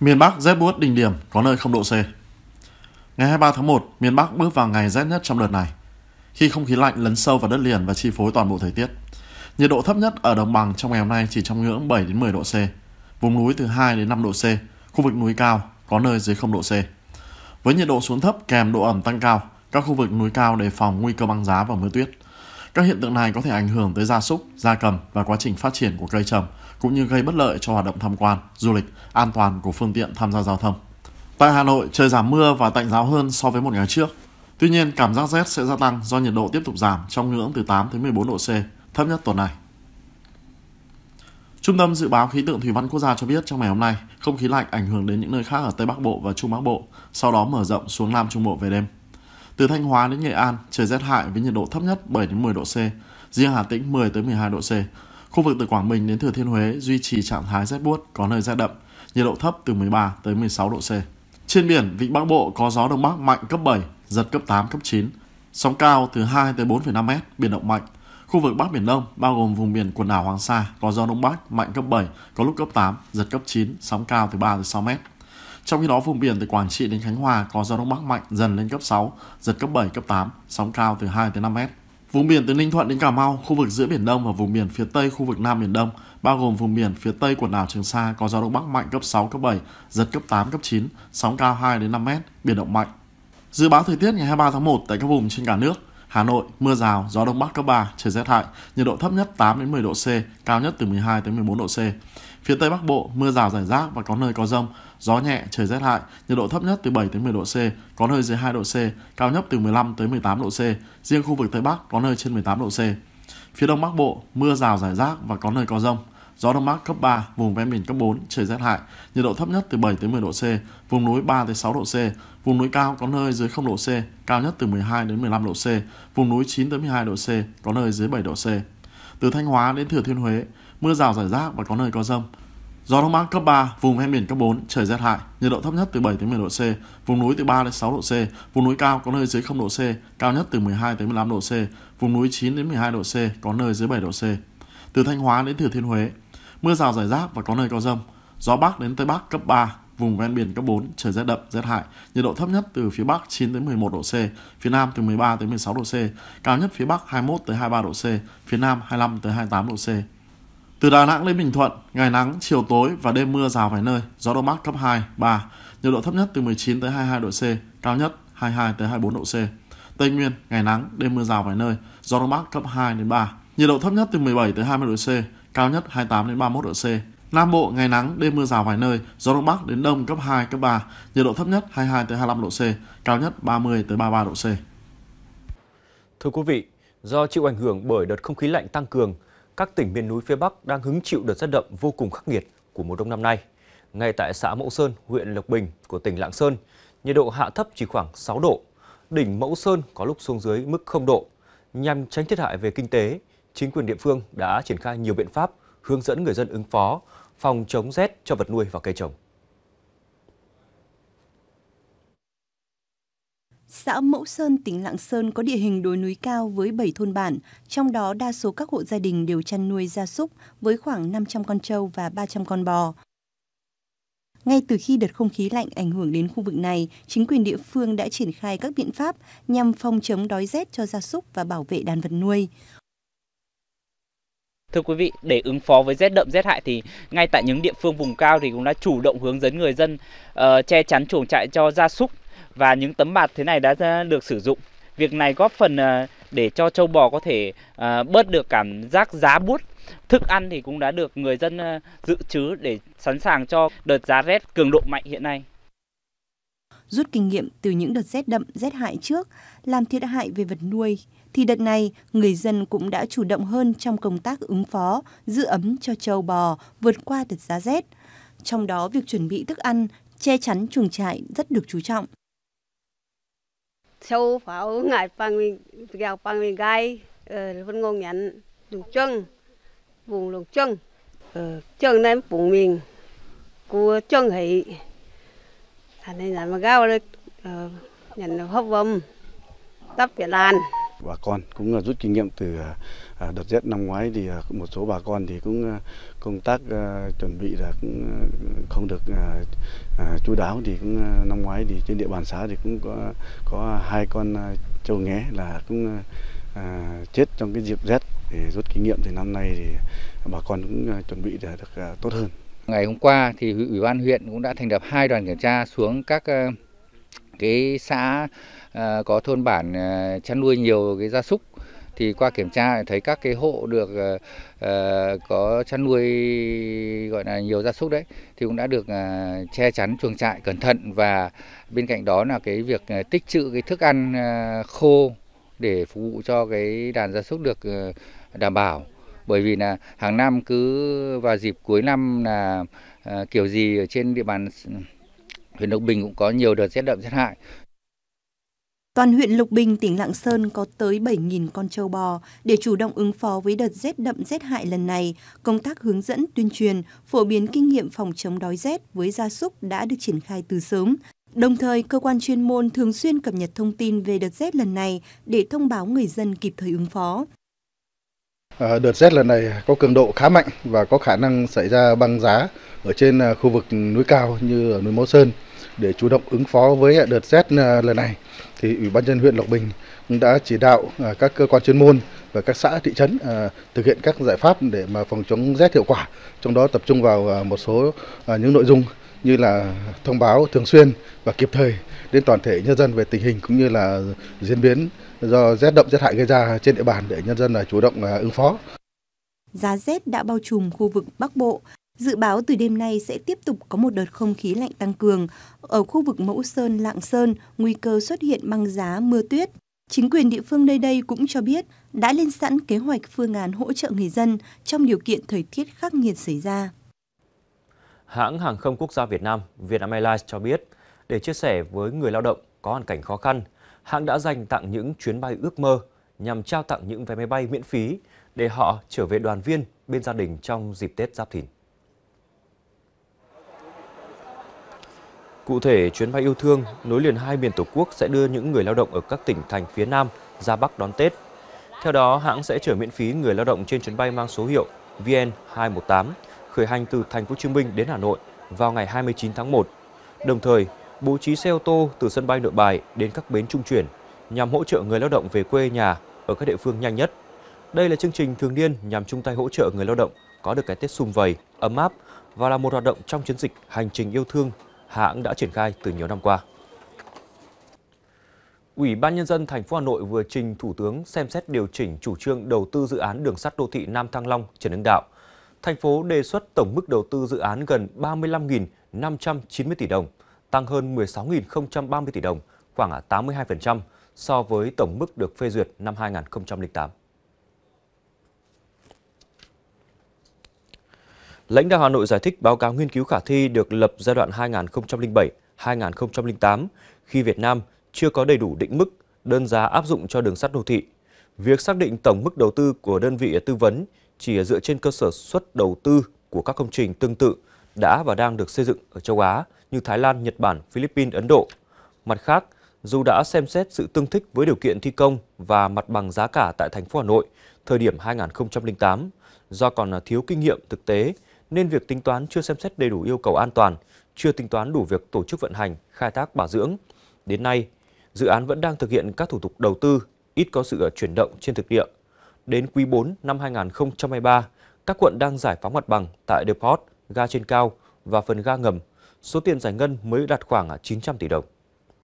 Miền Bắc rét buốt đỉnh điểm, có nơi không độ C. Ngày 23 tháng 1, miền Bắc bước vào ngày rét nhất trong đợt này, khi không khí lạnh lấn sâu vào đất liền và chi phối toàn bộ thời tiết. Nhiệt độ thấp nhất ở đồng bằng trong ngày hôm nay chỉ trong ngưỡng 7 đến 10 độ C, vùng núi từ 2 đến 5 độ C, khu vực núi cao có nơi dưới 0 độ C. Với nhiệt độ xuống thấp kèm độ ẩm tăng cao, các khu vực núi cao đề phòng nguy cơ băng giá và mưa tuyết. Các hiện tượng này có thể ảnh hưởng tới gia súc, gia cầm và quá trình phát triển của cây trồng, cũng như gây bất lợi cho hoạt động tham quan, du lịch, an toàn của phương tiện tham gia giao thông. Tại Hà Nội, trời giảm mưa và tạnh giáo hơn so với một ngày trước. Tuy nhiên, cảm giác rét sẽ gia tăng do nhiệt độ tiếp tục giảm trong ngưỡng từ 8 đến 14 độ C, thấp nhất tuần này. Trung tâm Dự báo Khí tượng Thủy văn Quốc gia cho biết trong ngày hôm nay, không khí lạnh ảnh hưởng đến những nơi khác ở Tây Bắc Bộ và Trung Bắc Bộ, sau đó mở rộng xuống Nam Trung Bộ về đêm. Từ Thanh Hóa đến Nghệ An, trời rét hại với nhiệt độ thấp nhất 7 đến 10 độ C, riêng Hà Tĩnh 10 tới 12 độ C. Khu vực từ Quảng Bình đến Thừa Thiên Huế duy trì trạng thái rét buốt, có nơi rét đậm, nhiệt độ thấp từ 13 tới 16 độ C. Trên biển, vịnh Bắc Bộ có gió đông bắc mạnh cấp 7, giật cấp 8, cấp 9. Sóng cao từ 2 tới 4,5 m, biển động mạnh. Khu vực Bắc Biển Đông, bao gồm vùng biển quần đảo Hoàng Sa, có gió đông bắc mạnh cấp 7, có lúc cấp 8, giật cấp 9, sóng cao từ 3 tới 6 mét. Trong khi đó vùng biển từ Quảng Trị đến Khánh Hòa có gió đông bắc mạnh dần lên cấp 6, giật cấp 7, cấp 8, sóng cao từ 2 đến 5 mét. Vùng biển từ Ninh Thuận đến Cà Mau, khu vực giữa Biển Đông và vùng biển phía Tây khu vực Nam Biển Đông, bao gồm vùng biển phía Tây quần đảo Trường Sa có gió Đông Bắc mạnh cấp 6, cấp 7, giật cấp 8, cấp 9, sóng cao 2 đến 5 m biển động mạnh. Dự báo thời tiết ngày 23 tháng 1 tại các vùng trên cả nước, Hà Nội, mưa rào, gió Đông Bắc cấp 3, trời rét hại, nhiệt độ thấp nhất 8 đến 10 độ C, cao nhất từ 12 đến 14 độ C. Phía Tây Bắc Bộ, mưa rào rải rác và có nơi có rông, gió nhẹ, trời rét hại, nhiệt độ thấp nhất từ 7 đến 10 độ C, có nơi dưới 2 độ C, cao nhất từ 15 tới 18 độ C, riêng khu vực Tây Bắc có nơi trên 18 độ C. Phía Đông Bắc Bộ, mưa rào rải rác và có nơi có rông, gió đông bắc cấp 3, vùng ven biển cấp 4, trời rét hại, nhiệt độ thấp nhất từ 7 đến 10 độ C, vùng núi 3 đến 6 độ C, vùng núi cao có nơi dưới 0 độ C, cao nhất từ 12 đến 15 độ C, vùng núi 9 đến 12 độ C, có nơi dưới 7 độ C. Từ Thanh Hóa đến Thừa Thiên Huế, mưa rào rải rác và có nơi có rông. Gió đông bắc cấp 3, vùng ven biển cấp 4, trời rét hại, nhiệt độ thấp nhất từ 7 đến 10 độ C, vùng núi từ 3 đến 6 độ C, vùng núi cao có nơi dưới 0 độ C, cao nhất từ 12 đến 15 độ C, vùng núi 9 đến 12 độ C, có nơi dưới 7 độ C. Từ Thanh Hóa đến Thừa Thiên Huế, mưa rào rải rác và có nơi có rông, gió bắc đến tây bắc cấp 3, vùng ven biển cấp 4, trời rét đậm, rét hại, nhiệt độ thấp nhất từ phía Bắc 9 đến 11 độ C, phía Nam từ 13 đến 16 độ C, cao nhất phía Bắc 21 tới 23 độ C, phía Nam 25 tới 28 độ C. Từ Đà Nẵng đến Bình Thuận, ngày nắng, chiều tối và đêm mưa rào vài nơi, gió đông bắc cấp 2, 3, nhiệt độ thấp nhất từ 19 tới 22 độ C, cao nhất 22 tới 24 độ C. Tây Nguyên, ngày nắng, đêm mưa rào vài nơi, gió đông bắc cấp 2 đến 3, nhiệt độ thấp nhất từ 17 tới 20 độ C, cao nhất 28 đến 31 độ C. Nam Bộ ngày nắng, đêm mưa rào vài nơi, gió đông bắc đến đông cấp 2 cấp 3, nhiệt độ thấp nhất 22 tới 25 độ C, cao nhất 30 tới 33 độ C. Thưa quý vị, do chịu ảnh hưởng bởi đợt không khí lạnh tăng cường, các tỉnh miền núi phía Bắc đang hứng chịu đợt rét đậm vô cùng khắc nghiệt của mùa đông năm nay. Ngay tại xã Mẫu Sơn, huyện Lộc Bình của tỉnh Lạng Sơn, nhiệt độ hạ thấp chỉ khoảng 6 độ. Đỉnh Mẫu Sơn có lúc xuống dưới mức 0 độ. Nhằm tránh thiệt hại về kinh tế, chính quyền địa phương đã triển khai nhiều biện pháp hướng dẫn người dân ứng phó, phòng chống rét cho vật nuôi và cây trồng. Xã Mẫu Sơn, tỉnh Lạng Sơn có địa hình đồi núi cao với 7 thôn bản, trong đó đa số các hộ gia đình đều chăn nuôi gia súc với khoảng 500 con trâu và 300 con bò. Ngay từ khi đợt không khí lạnh ảnh hưởng đến khu vực này, chính quyền địa phương đã triển khai các biện pháp nhằm phòng chống đói rét cho gia súc và bảo vệ đàn vật nuôi. Thưa quý vị, để ứng phó với rét đậm rét hại thì ngay tại những địa phương vùng cao thì cũng đã chủ động hướng dẫn người dân uh, che chắn chuồng trại cho gia súc và những tấm bạt thế này đã được sử dụng. Việc này góp phần ờ, để cho châu bò có thể ờ, bớt được cảm giác giá bút. Thức ăn thì cũng đã được người dân ờ, dự trữ để sẵn sàng cho đợt giá rét cường độ mạnh hiện nay. Rút kinh nghiệm từ những đợt rét đậm, rét hại trước, làm thiệt hại về vật nuôi, thì đợt này người dân cũng đã chủ động hơn trong công tác ứng phó, giữ ấm cho châu bò vượt qua đợt giá rét. Trong đó việc chuẩn bị thức ăn, che chắn chuồng trại rất được chú trọng sâu pháo ngại bằng mình gạo bằng mình gai ở ờ, phân ngô nhắn lùng chân vùng lùng chân ở ờ, chân này vùng mình của chân hỷ thành này là mà gạo đấy nhận hấp vầm tắp cái làn bà con cũng à, rút kinh nghiệm từ à, à, đợt rét năm ngoái thì một số bà con thì cũng công tác chuẩn bị là cũng không được chú đáo thì cũng năm ngoái thì trên địa bàn xã thì cũng có có hai con trâu nghé là cũng chết trong cái dịp rét thì rút kinh nghiệm thì năm nay thì bà con cũng chuẩn bị để được tốt hơn. Ngày hôm qua thì Ủy ban huyện cũng đã thành lập hai đoàn kiểm tra xuống các cái xã ờ, có thôn bản ờ, chăn nuôi nhiều cái gia súc thì qua kiểm tra thấy các cái hộ được ờ, có chăn nuôi gọi là nhiều gia súc đấy thì cũng đã được che chắn chuồng trại cẩn thận và bên cạnh đó là cái việc tích trữ cái thức ăn khô để phục vụ cho cái đàn gia súc được đảm bảo bởi vì là hàng năm cứ vào dịp cuối năm là kiểu gì ở trên địa bàn Huyện Lục Bình cũng có nhiều đợt rét đậm rét hại. Toàn huyện Lục Bình, tỉnh Lạng Sơn có tới 7.000 con trâu bò. Để chủ động ứng phó với đợt rét đậm rét hại lần này, công tác hướng dẫn, tuyên truyền, phổ biến kinh nghiệm phòng chống đói rét với gia súc đã được triển khai từ sớm. Đồng thời, cơ quan chuyên môn thường xuyên cập nhật thông tin về đợt rét lần này để thông báo người dân kịp thời ứng phó. À, đợt rét lần này có cường độ khá mạnh và có khả năng xảy ra băng giá, ở trên à, khu vực núi cao như ở núi Mẫu Sơn để chủ động ứng phó với à, đợt rét à, lần này thì Ủy ban dân huyện Lộc Bình đã chỉ đạo các cơ quan chuyên môn và các xã thị trấn thực hiện các giải pháp để mà phòng chống rét hiệu quả, trong đó tập trung vào một số những nội dung như là thông báo thường xuyên và kịp thời đến toàn thể nhân dân về tình hình cũng như là diễn biến do rét đậm rét hại gây ra trên địa bàn để nhân dân là chủ động ứng phó. Giá rét đã bao trùm khu vực Bắc Bộ, Dự báo từ đêm nay sẽ tiếp tục có một đợt không khí lạnh tăng cường. Ở khu vực Mẫu Sơn, Lạng Sơn, nguy cơ xuất hiện băng giá, mưa tuyết. Chính quyền địa phương nơi đây cũng cho biết đã lên sẵn kế hoạch phương án hỗ trợ người dân trong điều kiện thời tiết khắc nghiệt xảy ra. Hãng hàng không quốc gia Việt Nam, Vietnam Airlines cho biết, để chia sẻ với người lao động có hoàn cảnh khó khăn, hãng đã dành tặng những chuyến bay ước mơ nhằm trao tặng những vé máy bay miễn phí để họ trở về đoàn viên bên gia đình trong dịp Tết Giáp Thìn. Cụ thể, chuyến bay yêu thương nối liền hai miền Tổ quốc sẽ đưa những người lao động ở các tỉnh thành phía Nam ra Bắc đón Tết. Theo đó, hãng sẽ chở miễn phí người lao động trên chuyến bay mang số hiệu VN218 khởi hành từ thành phố Hồ Chí Minh đến Hà Nội vào ngày 29 tháng 1. Đồng thời, bố trí xe ô tô từ sân bay Nội Bài đến các bến trung chuyển nhằm hỗ trợ người lao động về quê nhà ở các địa phương nhanh nhất. Đây là chương trình thường niên nhằm chung tay hỗ trợ người lao động có được cái Tết sum vầy, ấm áp và là một hoạt động trong chiến dịch Hành trình yêu thương hãng đã triển khai từ nhiều năm qua. Ủy ban nhân dân thành phố Hà Nội vừa trình Thủ tướng xem xét điều chỉnh chủ trương đầu tư dự án đường sắt đô thị Nam Thăng Long Trần Hưng Đạo. Thành phố đề xuất tổng mức đầu tư dự án gần 35.590 tỷ đồng, tăng hơn 16.030 tỷ đồng, khoảng 82% so với tổng mức được phê duyệt năm 2008. Lãnh đạo Hà Nội giải thích báo cáo nghiên cứu khả thi được lập giai đoạn 2007-2008 khi Việt Nam chưa có đầy đủ định mức đơn giá áp dụng cho đường sắt đô thị. Việc xác định tổng mức đầu tư của đơn vị tư vấn chỉ dựa trên cơ sở suất đầu tư của các công trình tương tự đã và đang được xây dựng ở châu Á như Thái Lan, Nhật Bản, Philippines, Ấn Độ. Mặt khác, dù đã xem xét sự tương thích với điều kiện thi công và mặt bằng giá cả tại thành phố Hà Nội thời điểm 2008, do còn thiếu kinh nghiệm thực tế nên việc tính toán chưa xem xét đầy đủ yêu cầu an toàn, chưa tính toán đủ việc tổ chức vận hành, khai thác bảo dưỡng. Đến nay, dự án vẫn đang thực hiện các thủ tục đầu tư, ít có sự ờ, chuyển động trên thực địa. Đến quý 4 năm 2023, các quận đang giải phóng mặt bằng tại Depot, ga trên cao và phần ga ngầm. Số tiền giải ngân mới đạt khoảng 900 ờ, tỷ đồng.